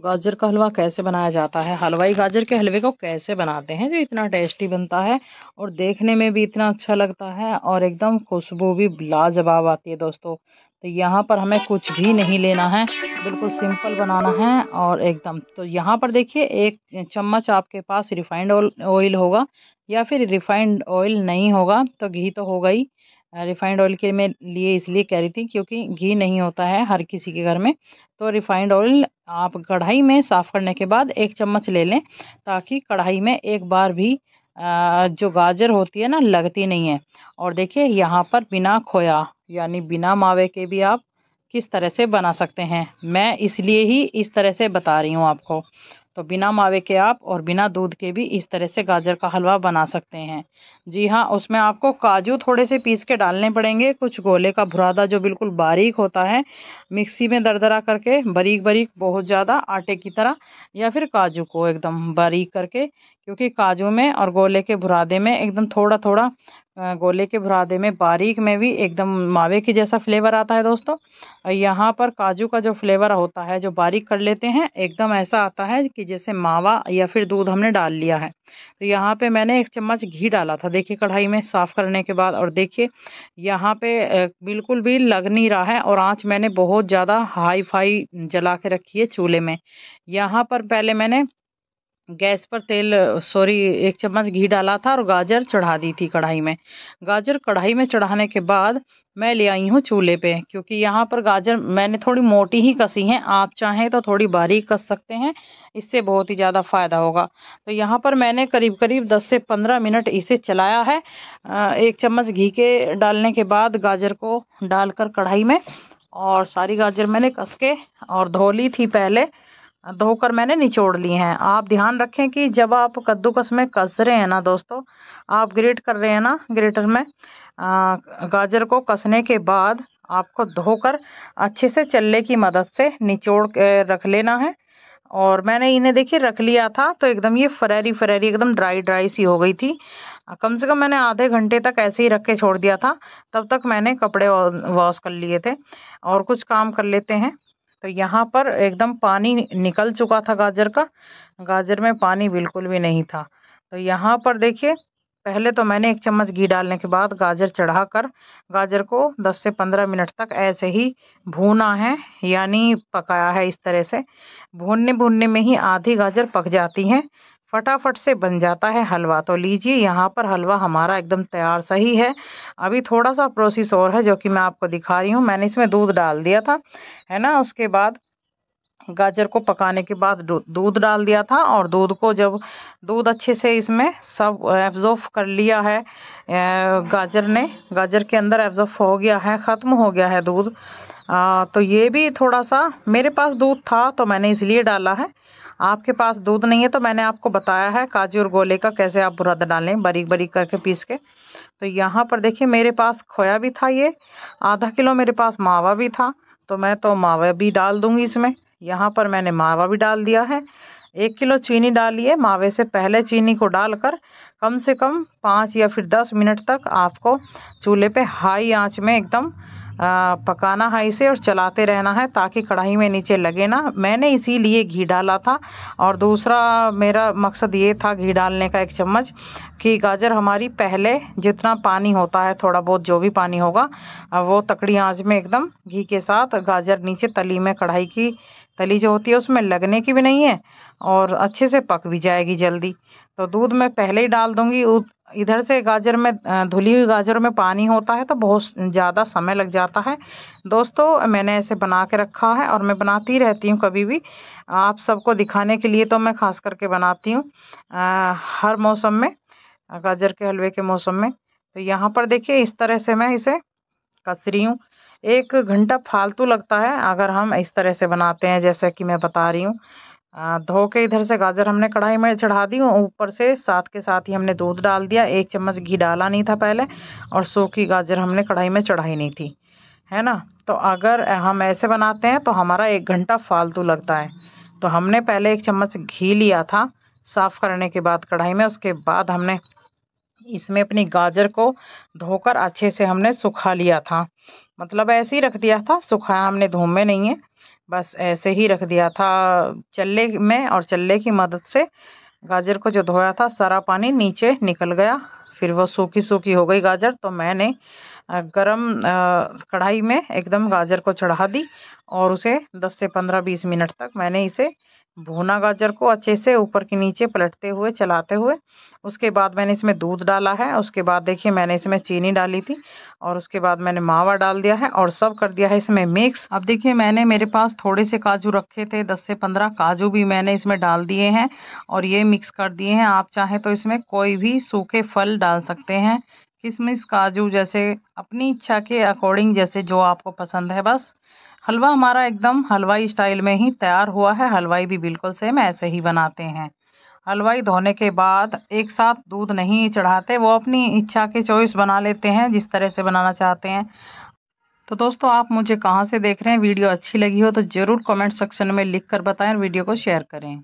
गाजर का हलवा कैसे बनाया जाता है हलवाई गाजर के हलवे को कैसे बनाते हैं जो इतना टेस्टी बनता है और देखने में भी इतना अच्छा लगता है और एकदम खुशबू भी लाजवाब आती है दोस्तों तो यहाँ पर हमें कुछ भी नहीं लेना है बिल्कुल सिंपल बनाना है और एकदम तो यहाँ पर देखिए एक चम्मच आपके पास रिफाइंड ऑयल होगा या फिर रिफाइंड ऑयल नहीं होगा तो घी तो होगा ही रिफाइंड ऑयल के मैं लिए इसलिए कह रही थी क्योंकि घी नहीं होता है हर किसी के घर में तो रिफाइंड ऑयल आप कढ़ाई में साफ़ करने के बाद एक चम्मच ले लें ताकि कढ़ाई में एक बार भी जो गाजर होती है ना लगती नहीं है और देखिए यहाँ पर बिना खोया यानी बिना मावे के भी आप किस तरह से बना सकते हैं मैं इसलिए ही इस तरह से बता रही हूँ आपको तो बिना मावे के आप और बिना दूध के भी इस तरह से गाजर का हलवा बना सकते हैं जी हाँ उसमें आपको काजू थोड़े से पीस के डालने पड़ेंगे कुछ गोले का भुरादा जो बिल्कुल बारीक होता है मिक्सी में दरदरा करके बारीक बारीक बहुत ज़्यादा आटे की तरह या फिर काजू को एकदम बारीक करके क्योंकि काजू में और गोले के भुरादे में एकदम थोड़ा थोड़ा गोले के भुरादे में बारीक में भी एकदम मावे के जैसा फ्लेवर आता है दोस्तों और यहाँ पर काजू का जो फ्लेवर होता है जो बारीक कर लेते हैं एकदम ऐसा आता है कि जैसे मावा या फिर दूध हमने डाल लिया है तो यहाँ पे मैंने एक चम्मच घी डाला था देखिए कढ़ाई में साफ़ करने के बाद और देखिए यहाँ पे बिल्कुल भी लग नहीं रहा है और आँच मैंने बहुत ज़्यादा हाई फाई जला के रखी है चूल्हे में यहाँ पर पहले मैंने गैस पर तेल सॉरी एक चम्मच घी डाला था और गाजर चढ़ा दी थी कढ़ाई में गाजर कढ़ाई में चढ़ाने के बाद मैं ले आई हूँ चूल्हे पे क्योंकि यहाँ पर गाजर मैंने थोड़ी मोटी ही कसी है आप चाहें तो थोड़ी बारीक कस सकते हैं इससे बहुत ही ज़्यादा फ़ायदा होगा तो यहाँ पर मैंने करीब करीब 10 से 15 मिनट इसे चलाया है एक चम्मच घी के डालने के बाद गाजर को डालकर कढ़ाई में और सारी गाजर मैंने कस के और धो ली थी पहले धोकर मैंने निचोड़ लिए हैं आप ध्यान रखें कि जब आप कद्दूकस में कस रहे हैं ना दोस्तों आप ग्रेट कर रहे हैं ना ग्रेटर में आ, गाजर को कसने के बाद आपको धोकर अच्छे से चल्ले की मदद से निचोड़ के रख लेना है और मैंने इन्हें देखिए रख लिया था तो एकदम ये फरेरी फरेरी एकदम ड्राई ड्राई सी हो गई थी कम से कम मैंने आधे घंटे तक ऐसे ही रख के छोड़ दिया था तब तक मैंने कपड़े वॉश कर लिए थे और कुछ काम कर लेते हैं तो यहाँ पर एकदम पानी निकल चुका था गाजर का गाजर में पानी बिल्कुल भी नहीं था तो यहाँ पर देखिए पहले तो मैंने एक चम्मच घी डालने के बाद गाजर चढ़ाकर गाजर को 10 से 15 मिनट तक ऐसे ही भूना है यानी पकाया है इस तरह से भूनने भूनने में ही आधी गाजर पक जाती हैं फटाफट से बन जाता है हलवा तो लीजिए यहाँ पर हलवा हमारा एकदम तैयार सही है अभी थोड़ा सा प्रोसेस और है जो कि मैं आपको दिखा रही हूँ मैंने इसमें दूध डाल दिया था है ना उसके बाद गाजर को पकाने के बाद दूध डाल दिया था और दूध को जब दूध अच्छे से इसमें सब एब्जॉर्व कर लिया है गाजर ने गाजर के अंदर एब्जॉर्व हो गया है ख़त्म हो गया है दूध तो ये भी थोड़ा सा मेरे पास दूध था तो मैंने इसलिए डाला है आपके पास दूध नहीं है तो मैंने आपको बताया है काजू और गोले का कैसे आप बुरा डालें बारीक बारीक करके पीस के तो यहाँ पर देखिए मेरे पास खोया भी था ये आधा किलो मेरे पास मावा भी था तो मैं तो मावा भी डाल दूँगी इसमें यहाँ पर मैंने मावा भी डाल दिया है एक किलो चीनी डालिए मावे से पहले चीनी को डालकर कम से कम पाँच या फिर दस मिनट तक आपको चूल्हे पे हाई आंच में एकदम पकाना है इसे और चलाते रहना है ताकि कढ़ाई में नीचे लगे ना मैंने इसीलिए घी डाला था और दूसरा मेरा मकसद ये था घी डालने का एक चम्मच कि गाजर हमारी पहले जितना पानी होता है थोड़ा बहुत जो भी पानी होगा वो तकड़ी आंच में एकदम घी के साथ गाजर नीचे तली में कढ़ाई की तली जो होती है उसमें लगने की भी नहीं है और अच्छे से पक भी जाएगी जल्दी तो दूध मैं पहले ही डाल दूँगी इधर से गाजर में धुली हुई गाजर में पानी होता है तो बहुत ज़्यादा समय लग जाता है दोस्तों मैंने ऐसे बना के रखा है और मैं बनाती रहती हूँ कभी भी आप सबको दिखाने के लिए तो मैं खास करके बनाती हूँ हर मौसम में गाजर के हलवे के मौसम में तो यहाँ पर देखिए इस तरह से मैं इसे कस रही हूँ एक घंटा फालतू लगता है अगर हम इस तरह से बनाते हैं जैसे कि मैं बता रही हूँ धो के इधर से गाजर हमने कढ़ाई में चढ़ा दी ऊपर से साथ के साथ ही हमने दूध डाल दिया एक चम्मच घी डाला नहीं था पहले और सूखी गाजर हमने कढ़ाई में चढ़ाई नहीं थी है ना तो अगर हम ऐसे बनाते हैं तो हमारा एक घंटा फालतू लगता है तो हमने पहले एक चम्मच घी लिया था साफ़ करने के बाद कढ़ाई में उसके बाद हमने इसमें अपनी गाजर को धोकर अच्छे से हमने सुखा लिया था मतलब ऐसे ही रख दिया था सुखाया हमने धूम में नहीं है बस ऐसे ही रख दिया था चल्ले में और चल्ले की मदद से गाजर को जो धोया था सारा पानी नीचे निकल गया फिर वो सूखी सूखी हो गई गाजर तो मैंने गरम कढ़ाई में एकदम गाजर को चढ़ा दी और उसे 10 से 15-20 मिनट तक मैंने इसे भुना गाजर को अच्छे से ऊपर के नीचे पलटते हुए चलाते हुए उसके बाद मैंने इसमें दूध डाला है उसके बाद देखिए मैंने इसमें चीनी डाली थी और उसके बाद मैंने मावा डाल दिया है और सब कर दिया है इसमें मिक्स अब देखिए मैंने मेरे पास थोड़े से काजू रखे थे 10 से 15 काजू भी मैंने इसमें डाल दिए हैं और ये मिक्स कर दिए हैं आप चाहें तो इसमें कोई भी सूखे फल डाल सकते हैं किसमिस काजू जैसे अपनी इच्छा के अकॉर्डिंग जैसे जो आपको पसंद है बस हलवा हमारा एकदम हलवाई स्टाइल में ही तैयार हुआ है हलवाई भी बिल्कुल सेम ऐसे ही बनाते हैं हलवाई धोने के बाद एक साथ दूध नहीं चढ़ाते वो अपनी इच्छा के चॉइस बना लेते हैं जिस तरह से बनाना चाहते हैं तो दोस्तों आप मुझे कहाँ से देख रहे हैं वीडियो अच्छी लगी हो तो ज़रूर कमेंट सेक्शन में लिख कर बताएं और वीडियो को शेयर करें